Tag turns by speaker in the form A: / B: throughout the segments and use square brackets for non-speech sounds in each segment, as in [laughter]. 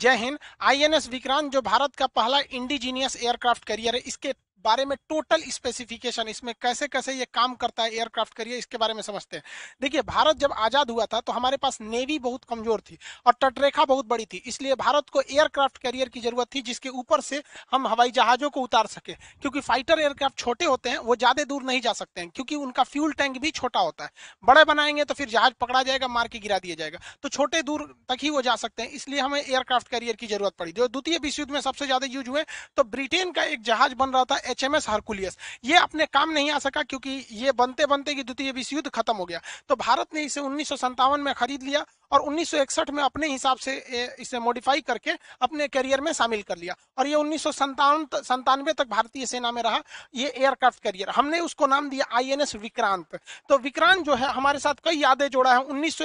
A: जय हिंद आईएनएस विक्रांत जो भारत का पहला इंडिजीनियस एयरक्राफ्ट कैरियर है इसके बारे में टोटल स्पेसिफिकेशन इसमें कैसे कैसे ये काम करता है एयरक्राफ्ट करिए इसके बारे में समझते हैं देखिए भारत जब आज़ाद हुआ था तो हमारे पास नेवी बहुत कमज़ोर थी और तटरेखा बहुत बड़ी थी इसलिए भारत को एयरक्राफ्ट कैरियर की ज़रूरत थी जिसके ऊपर से हम हवाई जहाज़ों को उतार सके क्योंकि फाइटर एयरक्राफ्ट छोटे होते हैं वो ज़्यादा दूर नहीं जा सकते हैं क्योंकि उनका फ्यूल टैंक भी छोटा होता है बड़े बनाएंगे तो फिर जहाज़ पकड़ा जाएगा मार के गिरा दिया जाएगा तो छोटे दूर तक ही वो जा सकते हैं इसलिए हमें एयरक्राफ्ट कैरियर की ज़रूरत पड़ी जो द्वितीय विश्व युद्ध में सबसे ज़्यादा यूज हुए तो ब्रिटेन का एक जहाज़ बन रहा था एच एम एस हरकुलियस ये अपने काम नहीं आ सका क्योंकि ये बनते बनते कि द्वितीय विश्व युद्ध खत्म हो गया तो भारत ने इसे उन्नीस में खरीद लिया और 1961 में अपने हिसाब से इसे मॉडिफाई करके अपने करियर में शामिल कर लिया और ये उन्नीस संतानवे तक भारतीय सेना में रहा ये एयरक्राफ्ट करियर हमने उसको नाम दिया आईएनएस विक्रांत तो विक्रांत जो है हमारे साथ कई यादें जोड़ा है उन्नीस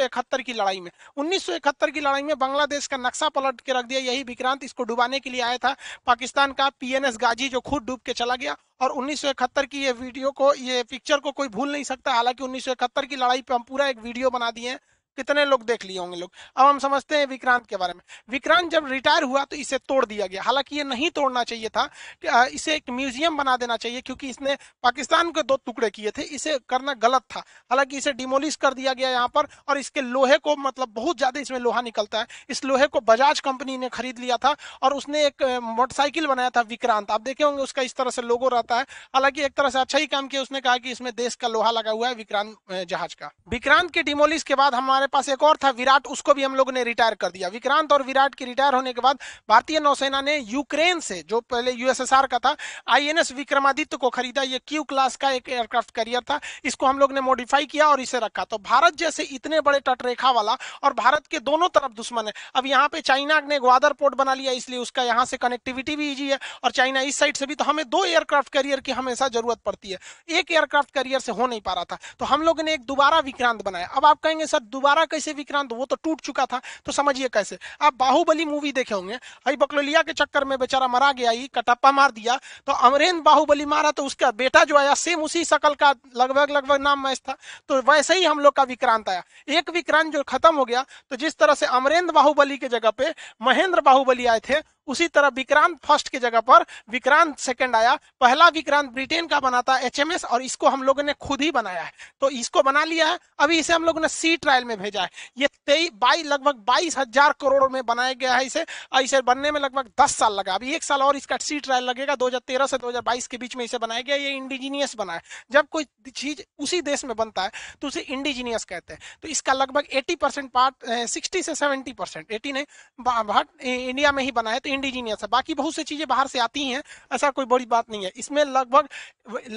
A: की लड़ाई में उन्नीस की लड़ाई में बांग्लादेश का नक्शा पलट के रख दिया यही विक्रांत इसको डुबाने के लिए आया था पाकिस्तान का पीएनएस गाजी जो खुद डूब के चला गया और उन्नीस की ये वीडियो को ये पिक्चर को कोई भूल नहीं सकता हालांकि उन्नीस की लड़ाई पे हम पूरा एक वीडियो बना दिए हैं कितने लोग देख लिए होंगे लोग अब हम समझते हैं विक्रांत के बारे में विक्रांत जब रिटायर हुआ तो इसे तोड़ दिया गया हालांकि ये नहीं तोड़ना चाहिए था इसे एक म्यूजियम बना देना चाहिए क्योंकि इसने पाकिस्तान के दो टुकड़े किए थे इसे करना गलत था हालांकि इसे डिमोलिश कर दिया गया यहाँ पर और इसके लोहे को मतलब बहुत ज्यादा इसमें लोहा निकलता है इस लोहे को बजाज कंपनी ने खरीद लिया था और उसने एक मोटरसाइकिल बनाया था विक्रांत आप देखे होंगे उसका इस तरह से लोगो रहता है हालांकि एक तरह से अच्छा ही काम किया उसने कहा कि इसमें देश का लोहा लगा हुआ है विक्रांत जहाज का विक्रांत के डिमोलिस के बाद हमारे हमारे पास एक और था विराट उसको भी हम लोगों ने रिटायर कर दिया विक्रांत और विराट के रिटायर होने के बाद भारतीय नौसेना ने यूक्रेन से जो पहले यूएसएसआर का था आईएनएस विक्रमादित्य को खरीदा ये क्यू क्लास का एक एयरक्राफ्ट कैरियर था इसको हम लोग ने मॉडिफाई किया और इसे रखा तो भारत जैसे इतने बड़े तटरेखा वाला और भारत के दोनों तरफ दुश्मन है अब यहाँ पे चाइना ने ग्वादर पोर्ट बना लिया इसलिए उसका यहाँ से कनेक्टिविटी भी ईजी है और चाइना इस साइड से भी तो हमें दो एयरक्राफ्ट कैरियर की हमेशा जरूरत पड़ती है एक एयरक्राफ्ट कैरियर से हो नहीं पा रहा था तो हम लोग ने एक दोबारा विक्रांत बनाया अब आप कहेंगे सर दोबारा दोबारा कैसे विक्रांत वो तो टूट चुका था तो समझिए कैसे आप बाहुबली मूवी देखे होंगे अरे बकलोलिया के चक्कर में बेचारा मरा गया ही कटप्पा मार दिया तो अमरेंद्र बाहुबली मारा तो उसका बेटा जो आया सेम उसी शकल का लगभग लगभग नाम मैच था तो वैसे ही हम लोग का विक्रांत आया एक विक्रांत जो खत्म हो गया तो जिस तरह से अमरेंद्र बाहुबली के जगह पे महेंद्र बाहुबली आए थे उसी तरह विक्रांत फर्स्ट की जगह पर विक्रांत सेकंड आया पहला विक्रांत ब्रिटेन का बना था एच और इसको हम लोगों ने खुद ही बनाया है तो इसको बना लिया है अभी इसे हम लोगों ने सी ट्रायल में भेजा है ये तेईस बाईस लगभग बाईस हजार करोड़ में बनाया गया है इसे और इसे बनने में लगभग दस साल लगा अभी एक साल और इसका सी ट्रायल लगेगा दो से दो के बीच में इसे बनाया गया ये इंडिजीनियस बना है जब कोई चीज उसी देश में बनता है तो उसे इंडिजीनियस कहते हैं तो इसका लगभग एटी पार्ट सिक्सटी से सेवेंटी परसेंट एटी नहीं इंडिया में ही बना है तो इंडिजीनियस है बाकी बहुत सी चीजें बाहर से आती हैं ऐसा कोई बड़ी बात नहीं है इसमें लगभग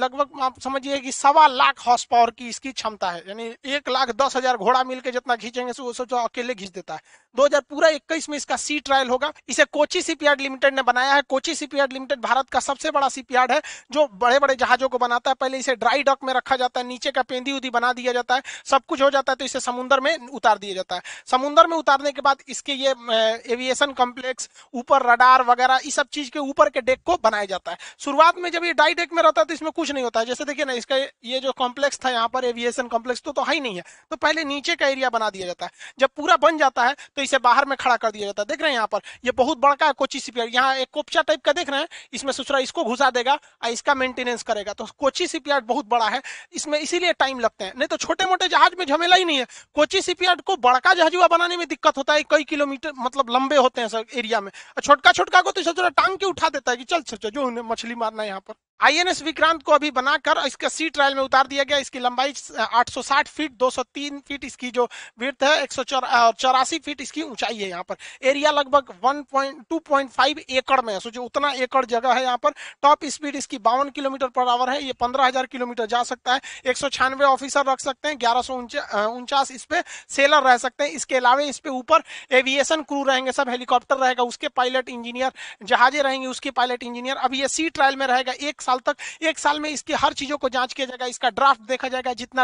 A: लगभग आप समझिए कि सवा लाख हॉर्स पावर की इसकी क्षमता है यानी एक लाख दस हजार घोड़ा मिलकर जितना खींचेंगे वो सोचो अकेले खींच देता है दो पूरा इक्कीस में इसका सी ट्रायल होगा इसे कोची सीपीआर लिमिटेड ने बनाया है कोची सीपीआर लिमिटेड भारत का सबसे बड़ा सीपीआर है जो बड़े बड़े जहाजों को बनाता है पहले इसे ड्राई डॉक में रखा जाता है नीचे का पेंदी उदी बना दिया जाता है सब कुछ हो जाता है तो इसे समुद्र में उतार दिया जाता है समुद्र में उतारने के बाद इसके ये एविएशन कॉम्प्लेक्स ऊपर रडार वगैरह इस सब चीज के ऊपर के डेक को बनाया जाता है शुरुआत में जब ये डाई डेक में रहता है तो इसमें कुछ नहीं होता है जैसे देखिए ना इसका ये जो कॉम्प्लेक्स था यहाँ पर एविएशन कॉम्प्लेक्स तो, तो है ही नहीं है तो पहले नीचे का एरिया बना दिया जाता है जब पूरा बन जाता है तो इसे बाहर में खड़ा कर दिया जाता है देख रहे हैं यहाँ पर ये बहुत बड़का है कोची सीपीआर यहाँ एक कोपचा टाइप का देख रहे हैं इसमें सुचरा इसको घुसा देगा और इसका मेंटेनेंस करेगा तो कोची सीपीआर बहुत बड़ा है इसमें इसीलिए टाइम लगते हैं नहीं तो छोटे मोटे जहाज में झमेला ही नहीं है कोची सीपीआर को बड़का जहाजुआ बनाने में दिक्कत होता है कई किलोमीटर मतलब लंबे होते हैं सर एरिया में अच्छा छोटका छोटका को तो छोटा टांग के उठा देता है कि चल चल चल जो मछली मारना है यहाँ पर आईएनएस विक्रांत को अभी बनाकर इसका सी ट्रायल में उतार दिया गया इसकी लंबाई 860 फीट 203 फीट इसकी जो विर्थ है एक चौरासी फीट इसकी ऊंचाई है यहाँ पर एरिया लगभग 1.2.5 एकड़ में है सोचो उतना एकड़ जगह है यहाँ पर टॉप स्पीड इसकी बावन किलोमीटर पर आवर है ये पंद्रह किलोमीटर जा सकता है एक ऑफिसर रख सकते हैं ग्यारह उनचास इस पे सेलर रह सकते हैं इसके अलावा इस पे ऊपर एविएशन क्रू रहेंगे सब हेलीकॉप्टर रहेगा उसके पायलट इंजीनियर जहाजे रहेंगे उसके पायलट इंजीनियर अब ये सी ट्रायल में रहेगा एक साल साल तक एक साल में इसकी हर चीज़ों को जांच किया जाएगा इसका ड्राफ्ट देखा जाएगा जितना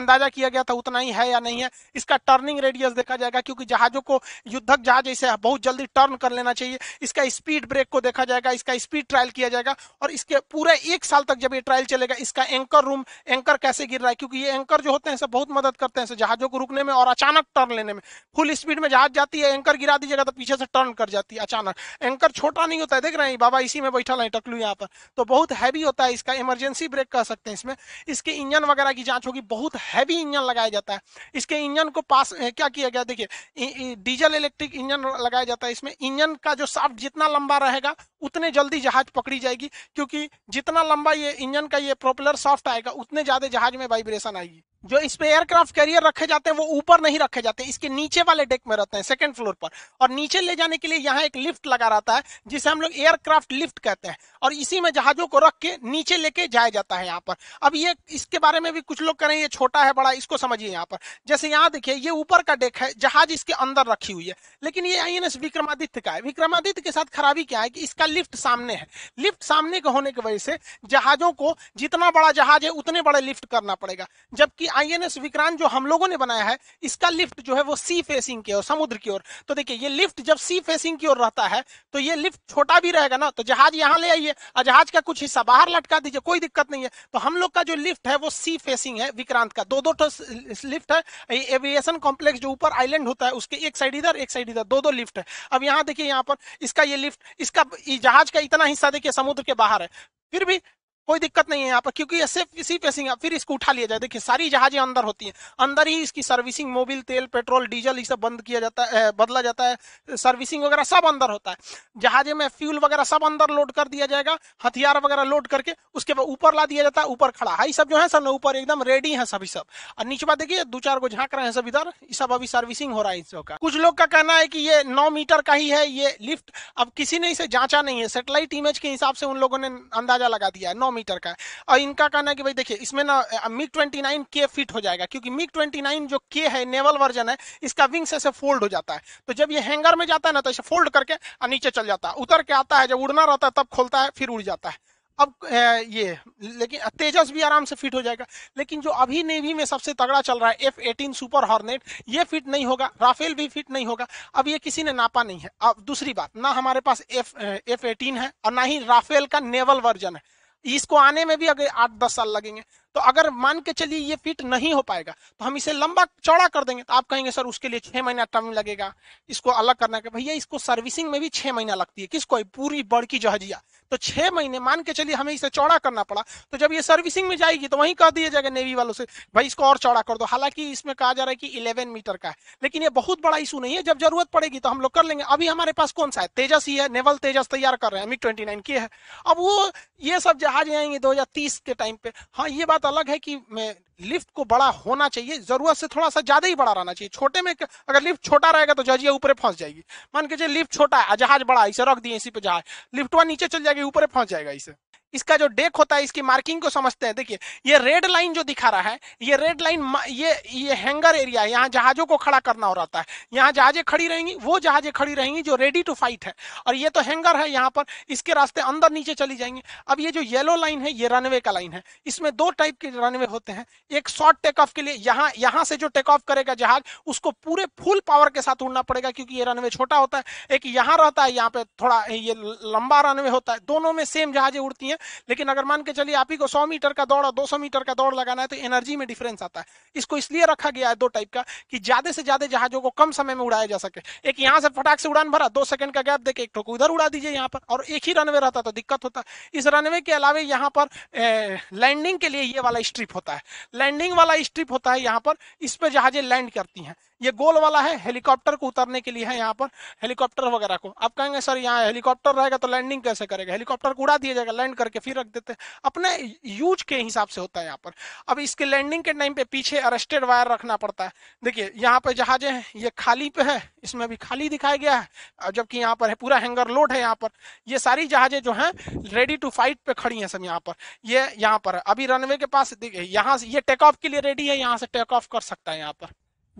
A: अंदाजा किया गया था उतना ही है या नहीं है इसका टर्निंग रेडियस देखा जाएगा क्योंकि जहाज़ों को युद्धक जहाज ऐसे बहुत जल्दी टर्न कर लेना चाहिए इसका स्पीड ब्रेक को देखा जाएगा इसका स्पीड ट्रायल किया जाएगा और इसके पूरे एक साल तक जब ये ट्रायल चलेगा इसका एंकर रूम एंकर कैसे गिर रहा है क्योंकि ये एंकर जो होते हैं सब बहुत मदद करते हैं जहाज़ों को रुकने में और अचानक टर्न लेने में फुल स्पीड में जहाज जाती है एंकर गिरा दीजिएगा तो पीछे से टर्न कर जाती है अचानक एंकर छोटा नहीं होता है देख रहे हैं बाबा इसी में बैठा लाइन टकलू यहाँ पर तो बहुत हैवी होता है इसका इमरजेंसी ब्रेक कह सकते हैं इसमें इसके इंजन वगैरह की जांच होगी बहुत हैवी इंजन लगाया जाता है इसके इंजन को पास क्या किया गया देखिए डीजल इलेक्ट्रिक इंजन लगाया जाता है इसमें इंजन का जो साफ जितना लंबा रहेगा उतने जल्दी जहाज पकड़ी जाएगी क्योंकि जितना लंबा ये इंजन का ये प्रोपलर सॉफ्ट आएगा उतने ज्यादा जहाज में वाइब्रेशन आएगी जो इस पे एयरक्राफ्ट कैरियर रखे जाते हैं वो ऊपर नहीं रखे जाते इसके नीचे वाले डेक में रहते हैं सेकंड फ्लोर पर और नीचे ले जाने के लिए यहाँ एक लिफ्ट लगा रहता है जिसे हम लोग एयरक्राफ्ट लिफ्ट कहते हैं और इसी में जहाजों को रख के नीचे लेके जाया जाता है यहाँ पर अब ये इसके बारे में भी कुछ लोग करें ये छोटा है बड़ा इसको समझिए यहाँ पर जैसे यहाँ देखिए ये ऊपर का डेक है जहाज इसके अंदर रखी हुई है लेकिन ये आई विक्रमादित्य का है विक्रमादित्य के साथ खराबी क्या है कि इसका लिफ्ट सामने है लिफ्ट सामने के होने की वजह से जहाजों को जितना बड़ा जहाज है उतने बड़े लिफ्ट करना पड़ेगा जबकि आईएनएस विक्रांत जो हम लोगों ने बनाया है इसका लिफ्ट जो है वो सी फेसिंग की ओर समुद्र की ओर तो देखिए ये लिफ्ट जब सी फेसिंग की ओर रहता है तो ये लिफ्ट छोटा भी रहेगा ना तो जहाज यहाँ ले आइए और जहाज का कुछ हिस्सा बाहर लटका दीजिए कोई दिक्कत नहीं है तो हम लोग का जो लिफ्ट है वो सी फेसिंग है विक्रांत का दो दो लिफ्ट है एविएशन कॉम्प्लेक्स जो ऊपर आईलैंड होता है उसके एक साइड इधर एक साइड इधर दो दो लिफ्ट है अब यहाँ देखिए यहाँ पर इसका ये लिफ्ट इसका जहाज का इतना हिस्सा देखिए समुद्र के बाहर है फिर भी कोई दिक्कत नहीं है यहाँ पर क्योंकि ये सिर्फ इसी सिंह फिर इसको उठा लिया जाए देखिए सारी जहाजें अंदर होती हैं अंदर ही इसकी सर्विसिंग मोबिल तेल पेट्रोल डीजल ये सब बंद किया जाता है बदला जाता है सर्विसिंग वगैरह सब अंदर होता है जहाजे में फ्यूल वगैरह सब अंदर लोड कर दिया जाएगा हथियार वगैरह लोड करके उसके बाद ऊपर ला दिया जाता है ऊपर खड़ा हाई सब जो है सब ऊपर एकदम रेडी है सभी सब और नीचे बात देखिए दो चार को झाँक रहे हैं सब इधर सब अभी सर्विसिंग हो रहा है इन सब का कुछ लोग का कहना है कि ये नौ मीटर का ही है ये लिफ्ट अब किसी ने इसे जांचा नहीं है सेटेलाइट इमेज के हिसाब से उन लोगों ने अंदाजा लगा दिया है नौ मीटर का है और इनका कहना है कि भाई देखिए इसमें ना मिग ट्वेंटी नाइन के फिट हो जाएगा क्योंकि मिग ट्वेंटी नाइन जो के है नेवल वर्जन है इसका विंग्स ऐसे फोल्ड हो जाता है तो जब ये हैंगर में जाता है ना तो ऐसे फोल्ड करके और नीचे चल जाता है उतर के आता है जब उड़ना रहता है तब खोलता है फिर उड़ जाता है अब ये लेकिन तेजस भी आराम से फिट हो जाएगा लेकिन जो अभी नेवी में सबसे तगड़ा चल रहा है एफ एटीन सुपर हॉर्नेट ये फिट नहीं होगा राफेल भी फिट नहीं होगा अब ये किसी ने नापा नहीं है अब दूसरी बात ना हमारे पास एफ एफ एटीन है और ना ही राफेल का नेवल वर्जन है इसको आने में भी अगर आठ दस साल लगेंगे तो अगर मान के चलिए ये फिट नहीं हो पाएगा तो हम इसे लंबा चौड़ा कर देंगे तो आप कहेंगे सर उसके लिए छह महीना टाइम लगेगा इसको अलग करना के भैया इसको सर्विसिंग में भी छह महीना लगती है किसको पूरी बड़ की जहजिया तो छह महीने मान के चलिए हमें इसे चौड़ा करना पड़ा तो जब ये सर्विसिंग में जाएगी तो वहीं कह दिया जाएगा नेवी वालों से भाई इसको और चौड़ा कर दो हालांकि इसमें कहा जा रहा है कि इलेवन मीटर का है लेकिन ये बहुत बड़ा इशू नहीं है जब जरूरत पड़ेगी तो हम लोग कर लेंगे अभी हमारे पास कौन सा है तेजस ही है नेवल तेजस तैयार कर रहे हैं मी ट्वेंटी की है अब वो ये सब आ जाएंगे तीस के टाइम पे हाँ ये बात अलग है कि लिफ्ट को बड़ा होना चाहिए जरूरत से थोड़ा सा ज्यादा ही बड़ा रहना चाहिए छोटे में अगर लिफ्ट छोटा रहेगा तो जजिया ऊपर फंस जाएगी मान के लिफ्ट छोटा है जहाज बड़ा इसे रख दिए इसी पे जहाज लिफ्ट वहां नीचे चल जाएगी ऊपर फंस जाएगा इसे इसका जो डेक होता है इसकी मार्किंग को समझते हैं देखिए ये रेड लाइन जो दिखा रहा है ये रेड लाइन ये ये हैंगर एरिया है यहाँ जहाजों को खड़ा करना हो रहता है यहाँ जहाजें खड़ी रहेंगी वो जहाजें खड़ी रहेंगी जो रेडी टू फाइट है और ये तो हैंगर है यहाँ पर इसके रास्ते अंदर नीचे चली जाएंगे अब ये जो येलो लाइन है ये रनवे का लाइन है इसमें दो टाइप के रनवे होते हैं एक शॉर्ट टेक ऑफ के लिए यहाँ यहाँ से जो टेक ऑफ करेगा जहाज उसको पूरे फुल पावर के साथ उड़ना पड़ेगा क्योंकि ये रनवे छोटा होता है एक यहाँ रहता है यहाँ पे थोड़ा ये लंबा रनवे होता है दोनों में सेम जहाजें उड़ती हैं लेकिन अगर मान के चलिए आप ही को सौ मीटर का दौड़ और दो मीटर का दौड़ लगाना है तो एनर्जी में डिफरेंस आता है इसको इसलिए रखा गया है दो टाइप का कि ज्यादा से ज्यादा जहाजों को कम समय में उड़ाया जा सके एक यहाँ से फटाक से उड़ान भरा दो सेकंड का गैप देके एक ठोक उधर उड़ा दीजिए यहाँ पर और एक ही रनवे रहता तो दिक्कत होता इस रनवे के अलावा यहाँ पर लैंडिंग के लिए ये वाला स्ट्रिप होता है लैंडिंग वाला स्ट्रिप होता है यहाँ पर इस पर जहाजें लैंड करती हैं ये गोल वाला है हेलीकॉप्टर को उतरने के लिए है यहाँ पर हेलीकॉप्टर वगैरह को आप कहेंगे सर यहाँ हेलीकॉप्टर रहेगा तो लैंडिंग कैसे करेगा हेलीकॉप्टर को उड़ा दिया जाएगा लैंड करके फिर रख देते अपने यूज के हिसाब से होता है यहाँ पर अब इसके लैंडिंग के टाइम पे पीछे अरेस्टेड वायर रखना पड़ता है देखिए यहाँ पे जहाजे हैं ये खाली पे है इसमें भी खाली दिखाया गया है जबकि यहाँ पर है पूरा हैंगर लोड है यहाँ पर ये सारी जहाजें जो हैं रेडी टू फाइट पे खड़ी हैं सब यहाँ पर ये यहाँ पर अभी रनवे के पास देखिए यहाँ से ये टेक ऑफ के लिए रेडी है यहाँ से टेक ऑफ कर सकता है यहाँ पर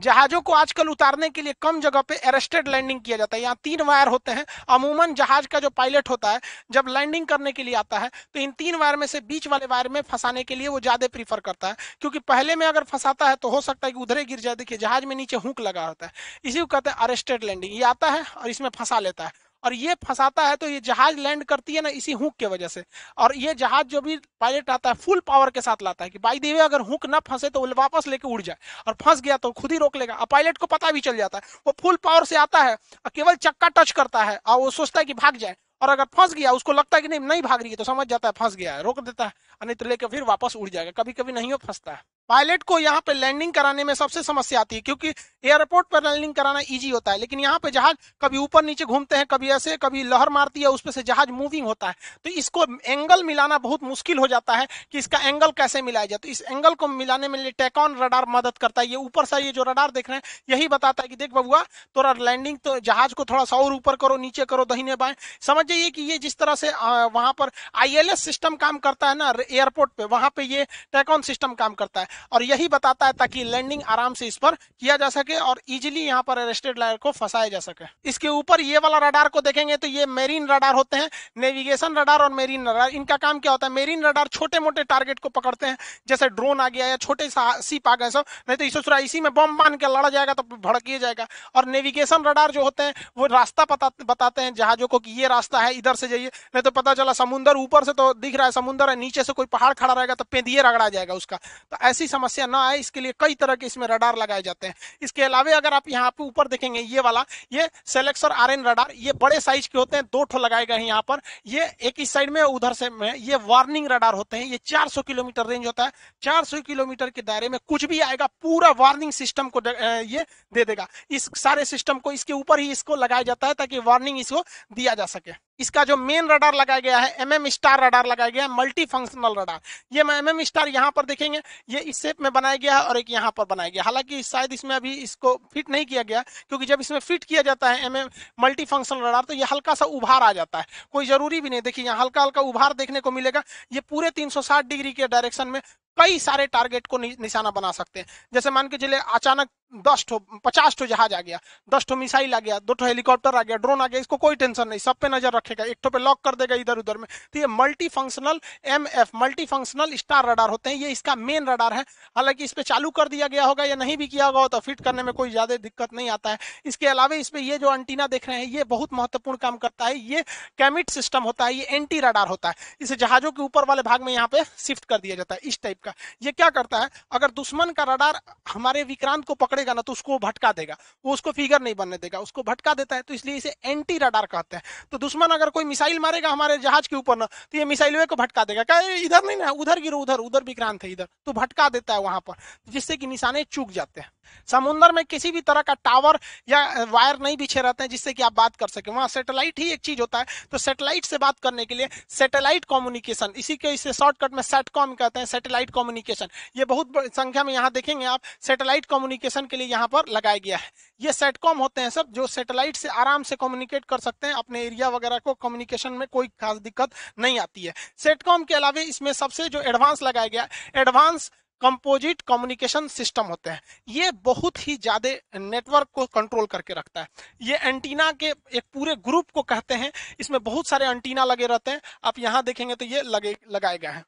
A: जहाजों को आजकल उतारने के लिए कम जगह पे अरेस्टेड लैंडिंग किया जाता है यहाँ तीन वायर होते हैं अमूमन जहाज का जो पायलट होता है जब लैंडिंग करने के लिए आता है तो इन तीन वायर में से बीच वाले वायर में फंसाने के लिए वो ज्यादा प्रीफर करता है क्योंकि पहले में अगर फंसाता है तो हो सकता है कि उधरे गिर जाए देखिए जहाज में नीचे हुक लगा होता है इसी को कहते हैं अरेस्टेड लैंडिंग ये आता है और इसमें फंसा लेता है और ये फंसाता है तो ये जहाज लैंड करती है ना इसी हुक के वजह से और ये जहाज जो भी पायलट आता है फुल पावर के साथ लाता है कि बाई देवे अगर हुक ना फंसे तो वापस लेके उड़ जाए और फंस गया तो खुद ही रोक लेगा और पायलट को पता भी चल जाता है वो फुल पावर से आता है और केवल चक्का टच करता है और वो सोचता है कि भाग जाए और अगर फंस गया उसको लगता है कि नहीं नहीं भाग रही है तो समझ जाता है फंस गया है रोक देता है नहीं तो लेकर फिर वापस उड़ जाएगा कभी कभी नहीं हो फंसता है पायलट को यहाँ पे लैंडिंग कराने में सबसे समस्या आती है क्योंकि एयरपोर्ट पर लैंडिंग कराना इजी होता है लेकिन यहाँ पे जहाज कभी ऊपर नीचे घूमते हैं कभी ऐसे कभी लहर मारती है उस पर से जहाज मूविंग होता है तो इसको एंगल मिलाना बहुत मुश्किल हो जाता है कि इसका एंगल कैसे मिलाया जाए तो इस एंगल को मिलाने में टेकॉन रडार मदद करता है ये ऊपर से ये जो रडार देख रहे हैं यही बताता है कि देख बबुआ थोड़ा लैंडिंग तो जहाज को थोड़ा सा और ऊपर करो नीचे करो दहीने बाएं समझ जाइए कि ये जिस तरह से वहां पर आई सिस्टम काम करता है ना एयरपोर्ट पर वहां पर ये टेकॉन सिस्टम काम करता है और यही बताता है ताकि लैंडिंग आराम से इस पर किया जा सके और इजिली यहाँ पर अरेस्टेड लायर को फंसाया जा सके इसके ऊपर ये वाला रडार को देखेंगे तो ये मेरीन रडार होते हैं नेविगेशन रडार और मेरीन रडार इनका काम क्या होता है मेरीन रडार छोटे मोटे टारगेट को पकड़ते हैं जैसे ड्रोन आ गया या छोटे सीप आ गए सब नहीं तो सोच इसी में बम बांध के लड़ा जाएगा तो भड़किए जाएगा और नेविगेशन रडार जो होते हैं वो रास्ता बताते हैं जहाजों को कि ये रास्ता है इधर से जाइए नहीं तो पता चला समुंदर ऊपर से तो दिख रहा है समुंदर है नीचे से कोई पहाड़ खड़ा रहेगा तो पेंदिए रगड़ा जाएगा उसका तो ऐसी ऐसी समस्या ना आए इसके लिए कई तरह के इसमें रडार लगाए जाते हैं इसके अलावा अगर आप यहाँ पे ऊपर देखेंगे ये वाला ये सेलेक्स और आर रडार ये बड़े साइज के होते हैं दो ठो लगाए गए हैं यहाँ पर ये एक ही साइड में उधर से में ये वार्निंग रडार होते हैं ये 400 किलोमीटर रेंज होता है 400 किलोमीटर के दायरे में कुछ भी आएगा पूरा वार्निंग सिस्टम को ये दे देगा इस सारे सिस्टम को इसके ऊपर ही इसको लगाया जाता है ताकि वार्निंग इसको दिया जा सके इसका जो मेन रडार लगाया गया है एम एम स्टार रडार लगाया गया है मल्टी फंक्शनल रडार ये एम एम स्टार यहाँ पर देखेंगे ये इस शेप में बनाया गया है और एक यहाँ पर बनाया गया हालांकि शायद इसमें अभी इसको फिट नहीं किया गया क्योंकि जब इसमें फिट किया जाता है M M multi functional radar तो ये हल्का सा उभार आ जाता है कोई जरूरी भी नहीं देखिए यहाँ हल्का हल्का उभार देखने को मिलेगा ये पूरे तीन डिग्री के डायरेक्शन में कई सारे टारगेट को निशाना बना सकते हैं जैसे मान के चले अचानक दस ठो पचास ठो जहाज आ गया दस ठो मिसाइल आ गया दो ठो हेलीकॉप्टर आ गया ड्रोन आ गया इसको कोई टेंशन नहीं सब पे नजर रखेगा एक ठो पे लॉक कर देगा इधर उधर में तो ये multi functional M F multi functional star radar होते हैं ये इसका मेन रडार है हालांकि इस पर चालू कर दिया गया होगा या नहीं भी किया होगा तो फिट करने में कोई ज्यादा दिक्कत नहीं आता है इसके अलावा इसमें ये जो एंटीना देख रहे हैं ये बहुत महत्वपूर्ण काम करता है ये कैमिट सिस्टम होता है ये एंटी रडार होता है इसे जहाजों के ऊपर वाले भाग में यहाँ पे शिफ्ट कर दिया जाता है इस टाइप का ये क्या करता है अगर दुश्मन का रडार हमारे विक्रांत को पकड़ेगा ना तो उसको भटका देगा वो उसको फिगर नहीं बनने देगा उसको भटका देता है तो इसलिए इसे एंटी रडार कहते हैं तो दुश्मन अगर कोई मिसाइल मारेगा हमारे जहाज के ऊपर ना तो ये मिसाइल को भटका देगा क्या इधर नहीं ना उधर गिरो उधर उधर विक्रांत है इधर तो भटका देता है वहां पर जिससे कि निशाने चूक जाते हैं समुन्द्र में किसी भी तरह का टावर या वायर नहीं बिछे रहते हैं जिससे कि आप बात कर सके वहां सेटेलाइट ही एक चीज होता है तो सेटेलाइट से बात करने के लिए सेटेलाइट कम्युनिकेशन इसी के इसे शॉर्टकट में सेटकॉम कहते हैं सेटेलाइट कम्युनिकेशन ये बहुत संख्या में यहाँ देखेंगे आप सेटेलाइट कम्युनिकेशन के लिए यहाँ पर लगाया गया है ये सेटकॉम होते हैं सब जो सेटेलाइट से आराम से कम्युनिकेट कर सकते हैं अपने एरिया वगैरह को कम्युनिकेशन में कोई खास दिक्कत नहीं आती है सेटकॉम के अलावा इसमें सबसे जो एडवांस लगाया गया एडवांस कंपोजिट कम्युनिकेशन सिस्टम होते हैं ये बहुत ही ज्यादा नेटवर्क को कंट्रोल करके रखता है ये एंटीना के एक पूरे ग्रुप को कहते हैं इसमें बहुत सारे एंटीना लगे रहते हैं आप यहाँ देखेंगे तो ये लगे लगाए गए हैं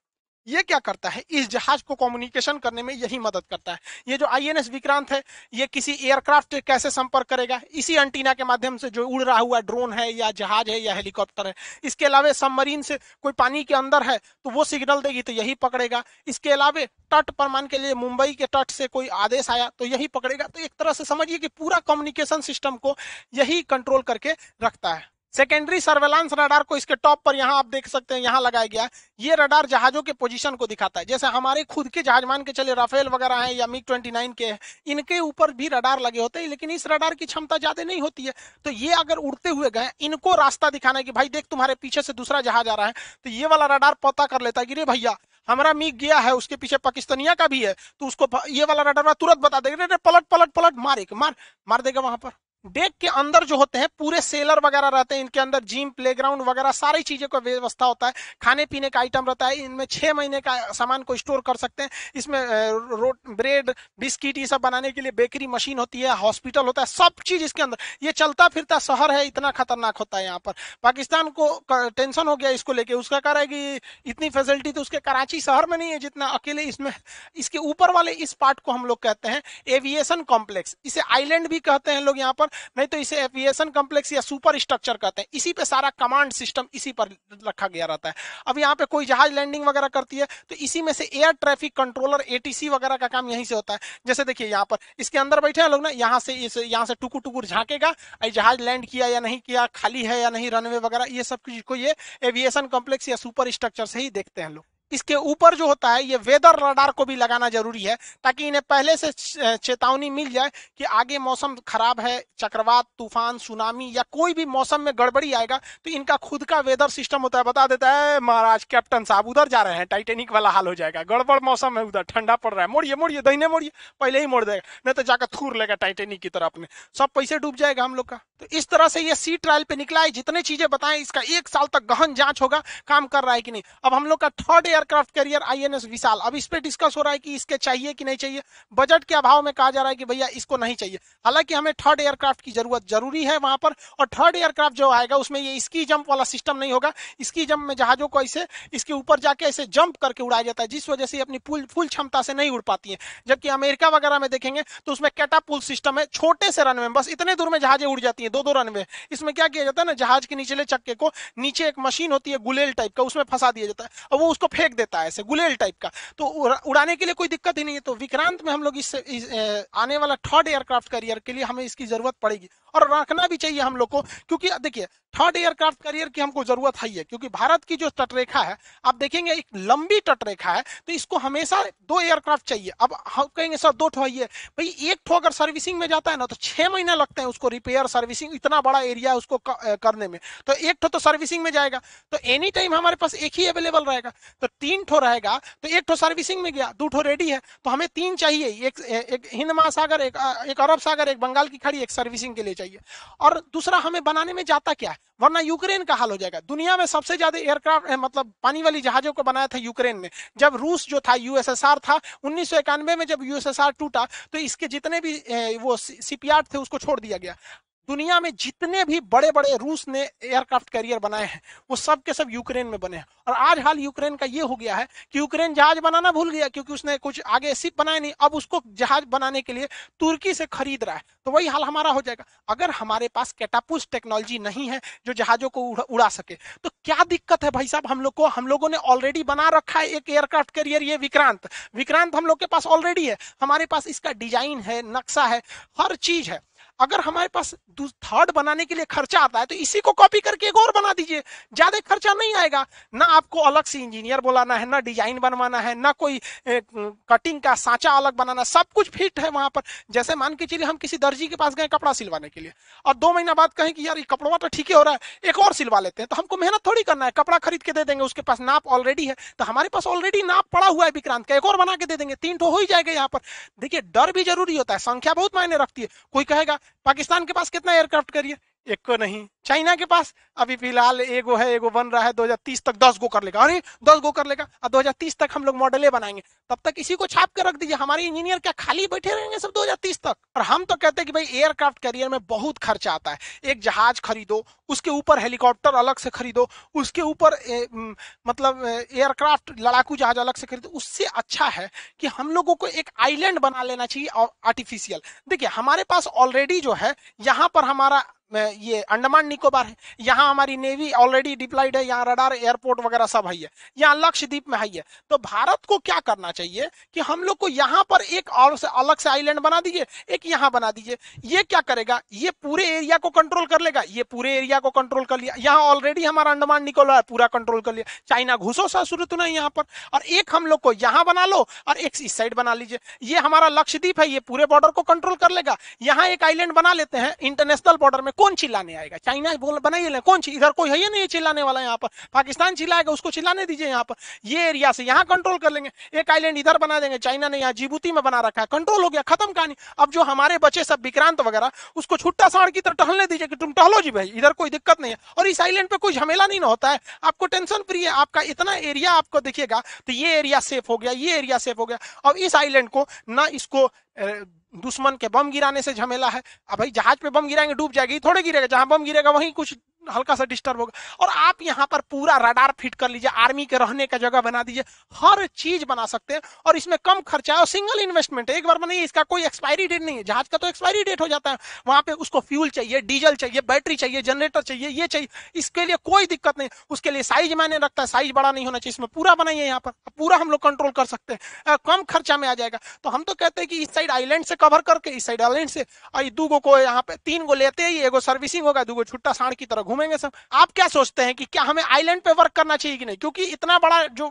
A: ये क्या करता है इस जहाज को कम्युनिकेशन करने में यही मदद करता है ये जो आईएनएस विक्रांत है ये किसी एयरक्राफ्ट कैसे संपर्क करेगा इसी एंटीना के माध्यम से जो उड़ रहा हुआ ड्रोन है या जहाज है या हेलीकॉप्टर है इसके अलावा सबमरीन से कोई पानी के अंदर है तो वो सिग्नल देगी तो यही पकड़ेगा इसके अलावा तट पर मान के लिए मुंबई के तट से कोई आदेश आया तो यही पकड़ेगा तो एक तरह से समझिए कि पूरा कम्युनिकेशन सिस्टम को यही कंट्रोल करके रखता है सेकेंडरी सर्वेलांस रडार को इसके टॉप पर यहाँ आप देख सकते हैं यहाँ लगाया गया ये रडार जहाजों के पोजीशन को दिखाता है जैसे हमारे खुद के जहाज मान के चले राफेल वगैरह हैं या मिग 29 के इनके ऊपर भी रडार लगे होते हैं लेकिन इस रडार की क्षमता ज्यादा नहीं होती है तो ये अगर उड़ते हुए गए इनको रास्ता दिखाना है कि भाई देख तुम्हारे पीछे से दूसरा जहाज आ रहा है तो ये वाला रडार पता कर लेता है कि रे भैया हमारा मीक गया है उसके पीछे पाकिस्तानिया का भी है तो उसको ये वाला रडार तुरंत बता देगा पलट पलट पलट मार एक मार मार देगा वहां पर डेक के अंदर जो होते हैं पूरे सेलर वगैरह रहते हैं इनके अंदर जिम प्लेग्राउंड वगैरह सारी चीजों का व्यवस्था होता है खाने पीने का आइटम रहता है इनमें छह महीने का सामान को स्टोर कर सकते हैं इसमें रोट ब्रेड बिस्किट ये सब बनाने के लिए बेकरी मशीन होती है हॉस्पिटल होता है सब चीज इसके अंदर ये चलता फिरता शहर है इतना खतरनाक होता है यहाँ पर पाकिस्तान को टेंशन हो गया इसको लेके उसका कह रहा है कि इतनी फैसिलिटी तो उसके कराची शहर में नहीं है जितना अकेले इसमें इसके ऊपर वाले इस पार्ट को हम लोग कहते हैं एविएशन कॉम्प्लेक्स इसे आइलैंड भी कहते हैं लोग यहाँ पर नहीं तो इसे एविएशन कॉम्प्लेक्स या सुपर स्ट्रक्चर कहते हैं इसी पे सारा कमांड सिस्टम इसी पर रखा गया रहता है अब यहाँ पे कोई जहाज लैंडिंग वगैरह करती है तो इसी में से एयर ट्रैफिक कंट्रोलर ए वगैरह का का काम यहीं से होता है जैसे देखिए यहाँ पर इसके अंदर बैठे हैं लोग ना यहाँ से इस यहाँ से टुकुर टुकुर झाँकेगा अरे जहाज लैंड किया या नहीं किया खाली है या नहीं रनवे वगैरह ये सब चीज को ये एविएशन कॉम्प्लेक्स या सुपर स्ट्रक्चर से ही देखते हैं लोग इसके ऊपर जो होता है ये वेदर रडार को भी लगाना जरूरी है ताकि इन्हें पहले से चेतावनी मिल जाए कि आगे मौसम खराब है चक्रवात तूफान सुनामी या कोई भी मौसम में गड़बड़ी आएगा तो इनका खुद का वेदर सिस्टम होता है बता देता है महाराज कैप्टन साहब उधर जा रहे हैं टाइटेनिक वाला हाल हो जाएगा गड़बड़ मौसम है उधर ठंडा पड़ रहा है मोड़िए मोड़िए दहीने मोड़िए पहले ही मोड़ देगा नहीं तो जाकर थूर लेगा टाइटेनिक की तरफ में सब पैसे डूब जाएगा हम लोग का तो इस तरह से ये सी ट्रायल पे निकला है जितने चीजें बताएं इसका एक साल तक गहन जांच होगा काम कर रहा है कि नहीं अब हम लोग का third aircraft carrier INS Vishal अब इस पर डिस्कस हो रहा है कि इसके चाहिए कि नहीं चाहिए बजट के अभाव में कहा जा रहा है कि भैया इसको नहीं चाहिए हालांकि हमें थर्ड एयरक्राफ्ट की जरूरत जरूरी है वहां पर और थर्ड एयरक्राफ्ट जो आएगा उसमें ये स्की जंप वाला सिस्टम नहीं होगा स्की जंप में जहाजों को ऐसे इसके ऊपर जाके ऐसे जंप करके उड़ाया जाता है जिस वजह से अपनी फुल फुल क्षमता से नहीं उड़ पाती है जबकि अमेरिका वगैरह में देखेंगे तो उसमें कैटापुल सिस्टम है छोटे से रनवे बस इतने दूर में जहाजें उड़ जाती है दो दो रनवे इसमें क्या किया जाता है ना जहाज के निचले चक्के को नीचे एक मशीन होती है गुलेल टाइप का उसमें फंसा दिया जाता है और वो उसको फेंक फेंक देता है ऐसे गुलेल टाइप का तो उड़ाने के लिए कोई दिक्कत ही नहीं है तो विक्रांत में हम लोग इस, इस आने वाला थर्ड एयरक्राफ्ट करियर के लिए हमें इसकी जरूरत पड़ेगी और रखना भी चाहिए हम लोग को क्योंकि देखिए थर्ड एयरक्राफ्ट करियर की हमको जरूरत है क्योंकि भारत की जो तटरेखा है आप देखेंगे एक लंबी तटरेखा है तो इसको हमेशा दो एयरक्राफ्ट चाहिए अब हम कहेंगे सर दो ठो भाई एक ठो अगर सर्विसिंग में जाता है ना तो छह महीने लगते हैं उसको रिपेयर सर्विसिंग इतना बड़ा एरिया है उसको करने में तो एक ठो तो सर्विसिंग में जाएगा तो एनी टाइम हमारे पास एक ही अवेलेबल रहेगा तो तीन ठो रहेगा तो एक ठो सर्विसिंग में गया दो ठो रेडी है तो हमें तीन चाहिए एक, एक हिंद महासागर एक, एक अरब सागर एक बंगाल की खाड़ी एक सर्विसिंग के लिए चाहिए और दूसरा हमें बनाने में जाता क्या है वरना यूक्रेन का हाल हो जाएगा दुनिया में सबसे ज्यादा एयरक्राफ्ट मतलब पानी वाली जहाजों को बनाया था यूक्रेन ने जब रूस जो था यूएसएसआर था उन्नीस में जब यूएसएसआर टूटा तो इसके जितने भी वो सीपीआर थे उसको छोड़ दिया गया दुनिया में जितने भी बड़े बड़े रूस ने एयरक्राफ्ट कैरियर बनाए हैं वो सब के सब यूक्रेन में बने हैं और आज हाल यूक्रेन का ये हो गया है कि यूक्रेन जहाज बनाना भूल गया क्योंकि उसने कुछ आगे सिप बनाए नहीं अब उसको जहाज बनाने के लिए तुर्की से खरीद रहा है तो वही हाल हमारा हो जाएगा अगर हमारे पास कैटापुस टेक्नोलॉजी नहीं है जो जहाजों को उड़ा सके तो क्या दिक्कत है भाई साहब हम लोग को हम लोगों ने ऑलरेडी बना रखा है एक एयरक्राफ्ट कैरियर ये विक्रांत विक्रांत हम लोग के पास ऑलरेडी है हमारे पास इसका डिजाइन है नक्शा है हर चीज है अगर हमारे पास थर्ड बनाने के लिए खर्चा आता है तो इसी को कॉपी करके एक और बना दीजिए ज्यादा खर्चा नहीं आएगा ना आपको अलग से इंजीनियर बुलाना है ना डिजाइन बनवाना है ना कोई ए, कटिंग का सांचा अलग बनाना सब कुछ फिट है वहां पर जैसे मान के चलिए हम किसी दर्जी के पास गए कपड़ा सिलवाने के लिए और दो महीना बाद कहें कि यार ये कपड़वा तो ठीक हो रहा है एक और सिलवा लेते हैं तो हमको मेहनत थोड़ी करना है कपड़ा खरीद के दे देंगे उसके पास नाप ऑलरेडी है तो हमारे पास ऑलरेडी नाप पड़ा हुआ है विक्रांत का एक और बना के दे देंगे तीन ठो तो हो ही जाएगा यहाँ पर देखिए डर भी जरूरी होता है संख्या बहुत मायने रखती है कोई कहेगा पाकिस्तान के पास कितना एयरक्राफ्ट करिए एक को नहीं चाइना के पास अभी फिलहाल एगो है एगो बन रहा है 2030 तक 10 गो कर लेगा अरे 10 गो कर लेगा और 2030 तक हम लोग मॉडले बनाएंगे तब तक इसी को छाप कर रख दीजिए हमारे इंजीनियर क्या खाली बैठे रहेंगे सब 2030 तक और हम तो कहते हैं कि भाई एयरक्राफ्ट करियर में बहुत खर्चा आता है एक जहाज खरीदो उसके ऊपर हेलीकॉप्टर अलग से खरीदो उसके ऊपर मतलब एयरक्राफ्ट लड़ाकू जहाज अलग से खरीदो उससे अच्छा है कि हम लोगों को एक आइलैंड बना लेना चाहिए आर्टिफिशियल देखिए हमारे पास ऑलरेडी जो है यहाँ पर हमारा ये अंडमान निकोबार है यहाँ हमारी नेवी ऑलरेडी डिप्लाइड है यहाँ रडार एयरपोर्ट वगैरह सब है यहाँ लक्षद्वीप में है तो भारत को क्या करना चाहिए कि हम लोग को यहाँ पर एक और से अलग से आइलैंड बना दीजिए एक यहाँ बना दीजिए ये क्या करेगा ये पूरे एरिया को कंट्रोल कर लेगा ये पूरे एरिया इंडिया को कंट्रोल कर लिया यहाँ ऑलरेडी हमारा अंडमान निकोबार पूरा कंट्रोल कर लिया चाइना घुसो सा शुरू तो नहीं यहाँ पर और एक हम लोग को यहाँ बना लो और एक इस साइड बना लीजिए ये हमारा लक्षद्वीप है ये पूरे बॉर्डर को कंट्रोल कर लेगा यहाँ एक आइलैंड बना लेते हैं इंटरनेशनल बॉर्डर में कौन चिल्लाने आएगा चाइना बोल बनाइए कौन इधर कोई है ही नहीं चिल्लाने वाला यहाँ पर पाकिस्तान चिल्लाएगा उसको चिल्लाने दीजिए यहाँ पर ये एरिया से यहाँ कंट्रोल कर लेंगे एक आइलैंड इधर बना देंगे चाइना ने यहाँ जीबूती में बना रखा है कंट्रोल हो गया खत्म कहानी अब जो हमारे बचे सब विक्रांत वगैरह उसको छुट्टा साढ़ की तरह टहलने दीजिए कि तुम टहलो जी भाई इधर को कोई दिक्कत नहीं है और इस आइलैंड पे कोई झमेला नहीं होता है आपको टेंशन फ्री है आपका इतना एरिया आपको देखिएगा तो ये एरिया सेफ हो गया ये एरिया सेफ हो गया अब इस आइलैंड को ना इसको दुश्मन के बम गिराने से झमेला है अब भाई जहाज पे बम गिराएंगे डूब जाएगी थोड़े गिरेगा जहां बम गिरेगा वहीं कुछ हल्का सा डिस्टर्ब होगा और आप यहाँ पर पूरा रडार फिट कर लीजिए आर्मी के रहने का जगह बना दीजिए हर चीज बना सकते हैं और इसमें कम खर्चा है और सिंगल इन्वेस्टमेंट है एक बार बनाइए इसका कोई एक्सपायरी डेट नहीं है जहाज का तो एक्सपायरी डेट हो जाता है वहां पे उसको फ्यूल चाहिए डीजल चाहिए बैटरी चाहिए जनरेटर चाहिए ये चाहिए इसके लिए कोई दिक्कत नहीं उसके लिए साइज मायने रखता है साइज बड़ा नहीं होना चाहिए इसमें पूरा बनाइए यहाँ पर पूरा हम लोग कंट्रोल कर सकते हैं कम खर्चा में आ जाएगा तो हम तो कहते हैं कि इस साइड आईलैंड से कवर करके इस साइड आईलैंड से दू गो को यहाँ पे तीन गो लेते ही एगो सर्विसिंग होगा दू गो छुट्टा साढ़ की तरह घूमेंगे सब आप क्या सोचते हैं कि क्या हमें आइलैंड पे वर्क करना चाहिए कि नहीं क्योंकि इतना बड़ा जो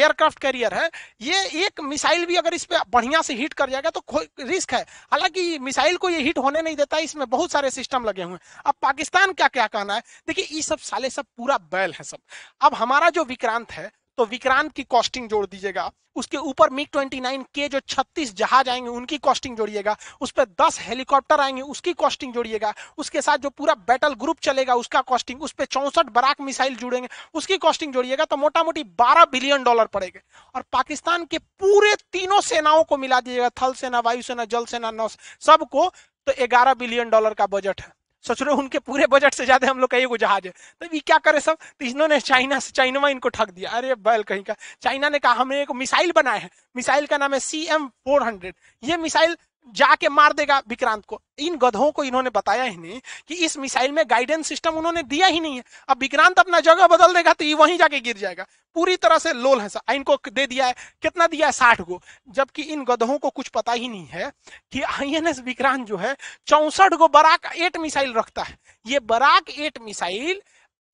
A: एयरक्राफ्ट हम्म, कैरियर है ये एक मिसाइल भी अगर इस पर बढ़िया से हिट कर जाएगा तो रिस्क है हालांकि मिसाइल को ये हिट होने नहीं देता इसमें बहुत सारे सिस्टम लगे हुए हैं अब पाकिस्तान का क्या कहना है देखिए ये सब साले सब पूरा बैल है सब अब हमारा जो विक्रांत है तो विक्रांत की कॉस्टिंग जोड़ दीजिएगा उसके ऊपर मिग 29 के जो 36 जहाज आएंगे उनकी कॉस्टिंग जोड़िएगा उस पर दस हेलीकॉप्टर आएंगे उसकी कॉस्टिंग जोड़िएगा उसके साथ जो पूरा बैटल ग्रुप चलेगा उसका कॉस्टिंग उस पर चौंसठ बराक मिसाइल जुड़ेंगे उसकी कॉस्टिंग जोड़िएगा तो मोटा मोटी बारह बिलियन डॉलर पड़ेगा और पाकिस्तान के पूरे तीनों सेनाओं को मिला दीजिएगा थल सेना वायुसेना जल सेना नौ सबको तो ग्यारह बिलियन डॉलर का बजट है सोच रहे उनके पूरे बजट से ज्यादा हम लोग का एगो जहाज है तो ये क्या करे सब तो इन्होंने चाइना से चाइनवा इनको ठग दिया अरे बैल कहीं का चाइना ने कहा हमने एक मिसाइल बनाया है मिसाइल का नाम है सी एम फोर हंड्रेड ये मिसाइल जाके मार देगा विक्रांत को इन गधों को इन्होंने बताया ही नहीं कि इस मिसाइल में गाइडेंस सिस्टम उन्होंने दिया ही नहीं है अब विक्रांत अपना जगह बदल देगा तो ये वहीं जाके गिर जाएगा पूरी तरह से लोल है सा इनको दे दिया है कितना दिया है साठ गो जबकि इन गधों को कुछ पता ही नहीं है कि आई विक्रांत जो है चौसठ गो बराक एट मिसाइल रखता है ये बराक एट मिसाइल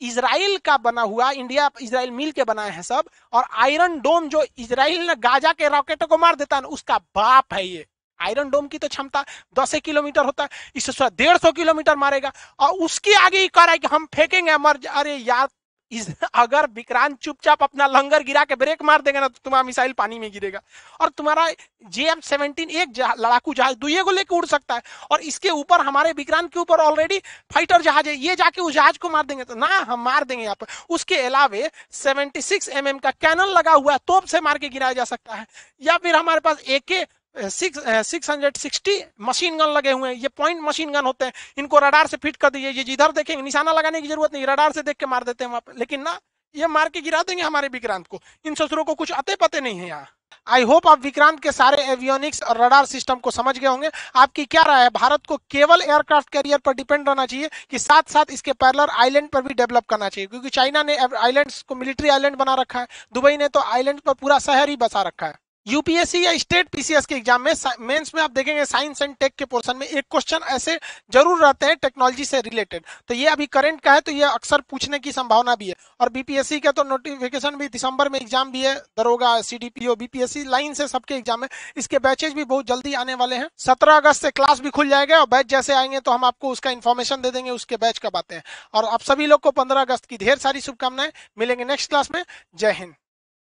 A: इसराइल का बना हुआ इंडिया इसराइल मिल के बनाए हैं सब और आयरन डोम जो इसराइल ने गाजा के रॉकेट को मार देता है उसका बाप है ये आयरन डोम की तो क्षमता दस किलोमीटर होता है इससे थोड़ा डेढ़ सौ किलोमीटर मारेगा और उसके आगे ही कह रहा है कि हम फेंकेंगे मर अरे यार इस [laughs] अगर विक्रांत चुपचाप अपना लंगर गिरा के ब्रेक मार देगा ना तो तुम्हारा मिसाइल पानी में गिरेगा और तुम्हारा जे एम सेवनटीन एक लड़ाकू जहाज दुए को लेकर उड़ सकता है और इसके ऊपर हमारे विक्रांत के ऊपर ऑलरेडी फाइटर जहाज है ये जाके उस जहाज को मार देंगे तो ना हम मार देंगे यहाँ पर उसके अलावे सेवेंटी सिक्स एम एम का कैनल लगा हुआ है तोप से मार के गिराया जा सकता है या फिर हमारे पास A K six hundred sixty machine gun लगे हुए हैं ये पॉइंट मशीन गन होते हैं इनको रडार से फिट कर दिए ये जिधर देखेंगे निशाना लगाने की जरूरत नहीं रडार से देख के मार देते हैं वहां पर लेकिन ना ये मार के गिरा देंगे हमारे विक्रांत को इन ससुरों को कुछ अते पते नहीं है यहाँ आई होप आप विक्रांत के सारे एवियोनिक्स और रडार सिस्टम को समझ गए होंगे आपकी क्या राय है भारत को केवल एयरक्राफ्ट कैरियर पर डिपेंड रहना चाहिए कि साथ साथ इसके पैरलर आइलैंड पर भी डेवलप करना चाहिए क्योंकि चाइना ने आइलैंड्स को मिलिट्री आइलैंड बना रखा है दुबई ने तो आइलैंड पर पूरा शहर ही बसा रखा है यूपीएससी या स्टेट पीसीएस के एग्जाम में मेंस में आप देखेंगे साइंस एंड टेक के पोर्शन में एक क्वेश्चन ऐसे जरूर रहते हैं टेक्नोलॉजी से रिलेटेड तो ये अभी करंट का है तो ये अक्सर पूछने की संभावना भी है और बीपीएससी का तो नोटिफिकेशन भी दिसंबर में एग्जाम भी है दरोगा सीडीपीओ बीपीएससी लाइन से सबके एग्जाम है इसके बैचेज भी बहुत जल्दी आने वाले हैं सत्रह अगस्त से क्लास भी खुल जाएगा और बैच जैसे आएंगे तो हम आपको उसका इन्फॉर्मेशन दे देंगे उसके बैच का बातें और आप सभी लोग को पंद्रह अगस्त की ढेर सारी शुभकामनाएं मिलेंगे नेक्स्ट क्लास में जय हिंद